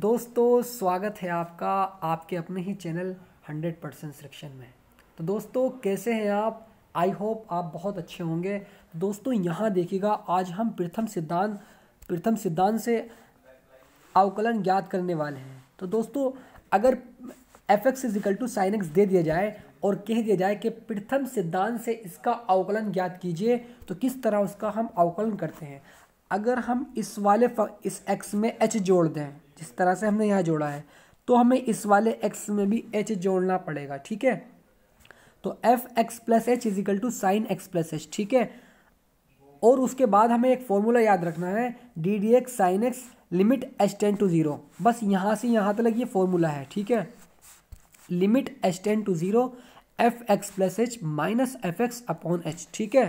दोस्तों स्वागत है आपका आपके अपने ही चैनल 100 परसेंट सिलेक्शन में तो दोस्तों कैसे हैं आप आई होप आप बहुत अच्छे होंगे दोस्तों यहाँ देखिएगा आज हम प्रथम सिद्धांत प्रथम सिद्धांत से अवकलन ज्ञात करने वाले हैं तो दोस्तों अगर F X is equal to sine X दे दिया जाए और कह दिया जाए कि प्रथम सिद्धांत से इसका अवकलन ज्ञात कीजिए तो किस तरह उसका हम अवकलन करते हैं अगर हम इस वाले इस एक्स में एच जोड़ दें जिस तरह से हमने यहाँ जोड़ा है तो हमें इस वाले एक्स में भी एच जोड़ना पड़ेगा ठीक है तो F X plus H is equal to sine X plus H ठीक है और उसके बाद हमें एक फॉर्मूला याद रखना है D D X sine X limit H tends to zero बस यहाँ से यहाँ तक ये फॉर्मूला है ठीक है limit H tends to zero F X plus H minus F X upon H ठीक है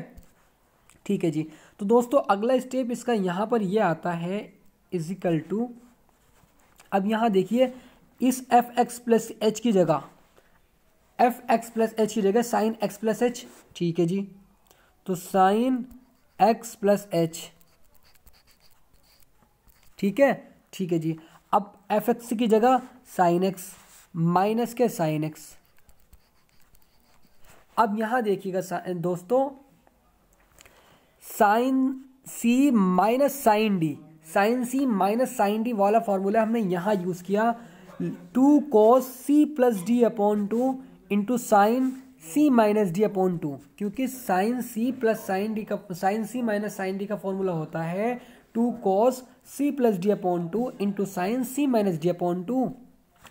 ठीक है जी तो दोस्तों अगला स्टेप इसका यहाँ पर ये यह आता है इजिकल टू अब यहाँ देखिए इस एफ एक्स प्लस एच की जगह एफ एक्स प्लस एच की जगह साइन एक्स प्लस एच ठीक है जी तो साइन एक्स प्लस एच ठीक है ठीक है जी अब एफ एक्स की जगह साइन एक्स माइनस के साइन एक्स अब यहाँ देखिएगा दोस्तों sine C minus sine D sine C minus sine D वाला फॉर्मूला हमने यहाँ यूज़ किया two cos C plus D upon two into sine C minus D upon two क्योंकि sine C plus sine D का sine C minus sine D का formula होता है two cos C plus D upon two into sine C minus D upon two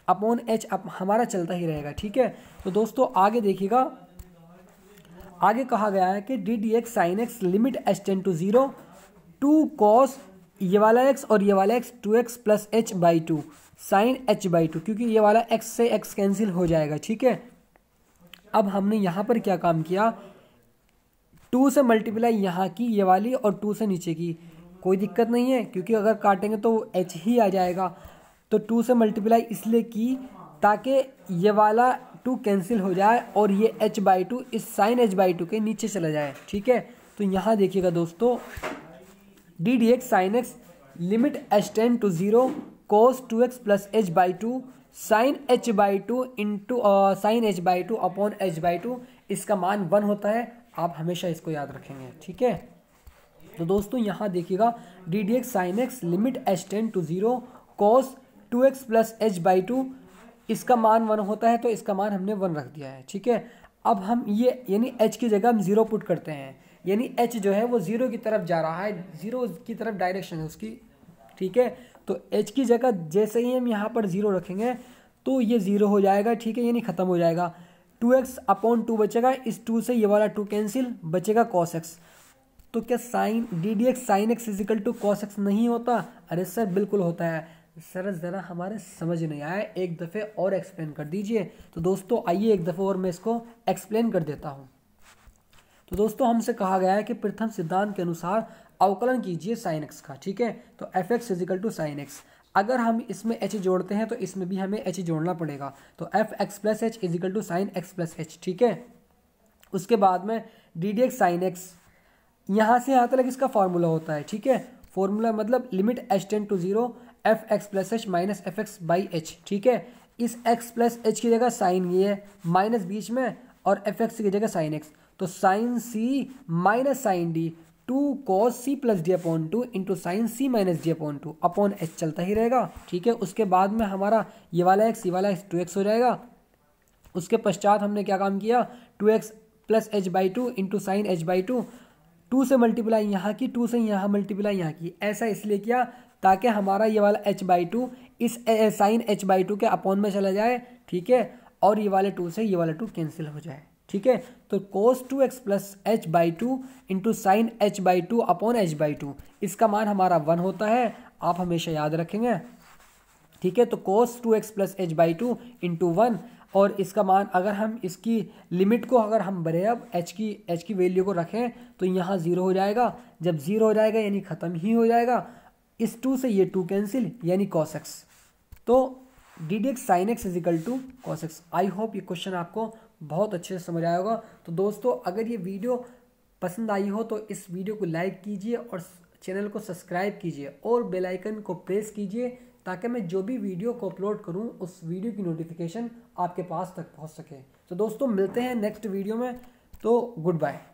upon H up हमारा चलता ही रहेगा ठीक है तो दोस्तों आगे देखिएगा आगे कहा गया है कि D D X sine X limit H tends to zero two cos ये वाला एक्स और ये वाला X two X plus H by two sine H by two क्योंकि ये वाला एक्स से एक्स कैंसिल हो जाएगा ठीक है अब हमने यहाँ पर क्या काम किया टू से मल्टीप्लाई यहाँ की ये वाली और टू से नीचे की कोई दिक्कत नहीं है क्योंकि अगर काटेंगे तो एच ही आ जाएगा तो टू से मल्टीप्लाई इसलिए की ताकि ये वाला टू कैंसिल हो जाए और ये एच बाई टू इस साइन एच बाई टू के नीचे चला जाए ठीक है तो यहाँ देखिएगा दोस्तों D D X sine X limit H tends to zero cos two X plus H by two sine H by two into sine H by two upon H by two इसका मान one होता है आप हमेशा इसको याद रखेंगे ठीक है तो दोस्तों यहाँ देखिएगा D D X sine X limit H tends to zero cos two X plus H by two इसका मान वन होता है तो इसका मान हमने वन रख दिया है ठीक है अब हम ये यानी एच की जगह हम ज़ीरो पुट करते हैं यानी एच जो है वो ज़ीरो की तरफ जा रहा है ज़ीरो की तरफ डायरेक्शन है उसकी ठीक है तो एच की जगह जैसे ही हम यहाँ पर ज़ीरो रखेंगे तो ये ज़ीरो हो जाएगा ठीक है यानी ख़त्म हो जाएगा टू एक्स अपॉन टू बचेगा इस टू से ये वाला टू कैंसिल बचेगा कॉस एक्स तो क्या sine D D X sine X is equal to cos X नहीं होता अरे सर बिल्कुल होता है सर ज़रा हमारे समझ नहीं आया एक दफ़े और एक्सप्लेन कर दीजिए तो दोस्तों आइए एक दफ़े और मैं इसको एक्सप्लेन कर देता हूँ तो दोस्तों हमसे कहा गया है कि प्रथम सिद्धांत के अनुसार अवकलन कीजिए साइन एक्स का ठीक है तो F X is equal to sine X अगर हम इसमें एच जोड़ते हैं तो इसमें भी हमें एच जोड़ना पड़ेगा तो F X plus H is equal to sine X plus H ठीक है उसके बाद में D D X sine X यहाँ से यहाँ तक इसका फॉर्मूला होता है ठीक है फॉर्मूला मतलब limit H tends to zero F X plus H minus F X by H ठीक है इस एक्स प्लस एच की जगह साइन ये है माइनस बीच में और एफ एक्स की जगह साइन एक्स तो sine C minus sine D two cos C plus D upon two into sine C minus D upon two upon H चलता ही रहेगा ठीक है उसके बाद में हमारा ये वाला एक्स ये वाला एक्स टू एक्स हो जाएगा उसके पश्चात हमने क्या काम किया two X plus H by two into sine H by two two से मल्टीप्लाई यहाँ की टू से यहाँ मल्टीप्लाई यहाँ की ऐसा इसलिए किया ताकि हमारा ये वाला एच बाई टू इस साइन एच बाई टू के अपॉन में चला जाए ठीक है और ये वाले टू से ये वाला टू कैंसिल हो जाए ठीक है तो cos two X plus H by two into sine H by two upon H by two इसका मान हमारा वन होता है आप हमेशा याद रखेंगे ठीक है तो cos two X plus H by two into one और इसका मान अगर हम इसकी लिमिट को अगर हम बढ़े अब एच की एच की वैल्यू को रखें तो यहाँ ज़ीरो हो जाएगा जब ज़ीरो हो जाएगा यानी ख़त्म ही हो जाएगा इस टू से ये टू कैंसिल यानी कॉस एक्स तो D D X sine X is equal to cos X I hope ये क्वेश्चन आपको बहुत अच्छे से समझ आया होगा तो दोस्तों अगर ये वीडियो पसंद आई हो तो इस वीडियो को लाइक कीजिए और चैनल को सब्सक्राइब कीजिए और बेल आइकन को प्रेस कीजिए ताकि मैं जो भी वीडियो को अपलोड करूँ उस वीडियो की नोटिफिकेशन आपके पास तक पहुँच सके तो दोस्तों मिलते हैं नेक्स्ट वीडियो में तो गुड बाय